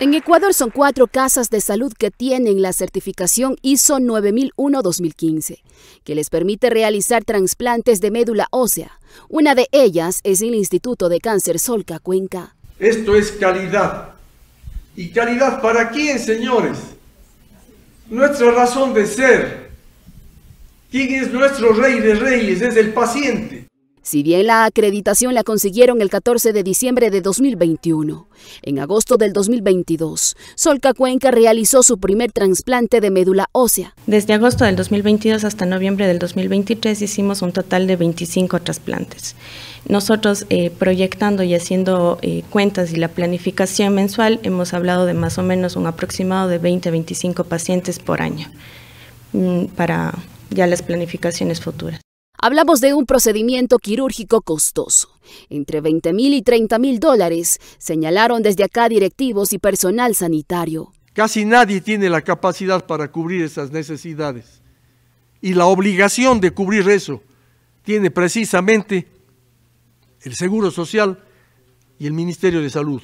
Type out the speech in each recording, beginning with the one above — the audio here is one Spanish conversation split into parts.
En Ecuador son cuatro casas de salud que tienen la certificación ISO 9001-2015, que les permite realizar trasplantes de médula ósea. Una de ellas es el Instituto de Cáncer Solca Cuenca. Esto es calidad. ¿Y calidad para quién, señores? Nuestra razón de ser. ¿Quién es nuestro rey de reyes? Es el paciente. Si bien la acreditación la consiguieron el 14 de diciembre de 2021, en agosto del 2022, Solca Cuenca realizó su primer trasplante de médula ósea. Desde agosto del 2022 hasta noviembre del 2023 hicimos un total de 25 trasplantes. Nosotros eh, proyectando y haciendo eh, cuentas y la planificación mensual hemos hablado de más o menos un aproximado de 20-25 a pacientes por año mm, para ya las planificaciones futuras. Hablamos de un procedimiento quirúrgico costoso, entre 20 mil y 30 mil dólares, señalaron desde acá directivos y personal sanitario. Casi nadie tiene la capacidad para cubrir esas necesidades. Y la obligación de cubrir eso tiene precisamente el Seguro Social y el Ministerio de Salud.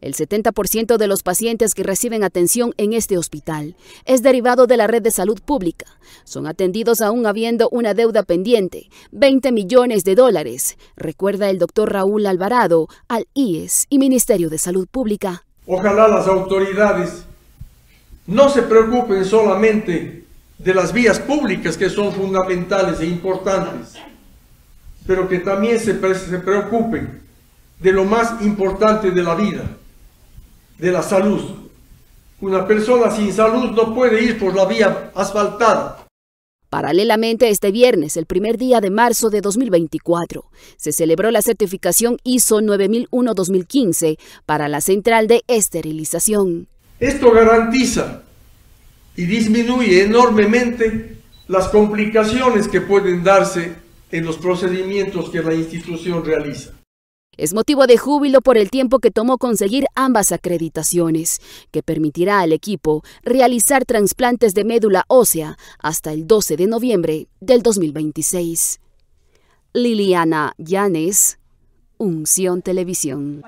El 70% de los pacientes que reciben atención en este hospital es derivado de la red de salud pública. Son atendidos aún habiendo una deuda pendiente, 20 millones de dólares, recuerda el doctor Raúl Alvarado al IES y Ministerio de Salud Pública. Ojalá las autoridades no se preocupen solamente de las vías públicas que son fundamentales e importantes, pero que también se, se preocupen de lo más importante de la vida, de la salud. Una persona sin salud no puede ir por la vía asfaltada. Paralelamente, este viernes, el primer día de marzo de 2024, se celebró la certificación ISO 9001-2015 para la central de esterilización. Esto garantiza y disminuye enormemente las complicaciones que pueden darse en los procedimientos que la institución realiza. Es motivo de júbilo por el tiempo que tomó conseguir ambas acreditaciones, que permitirá al equipo realizar trasplantes de médula ósea hasta el 12 de noviembre del 2026. Liliana Llanes, Unción Televisión.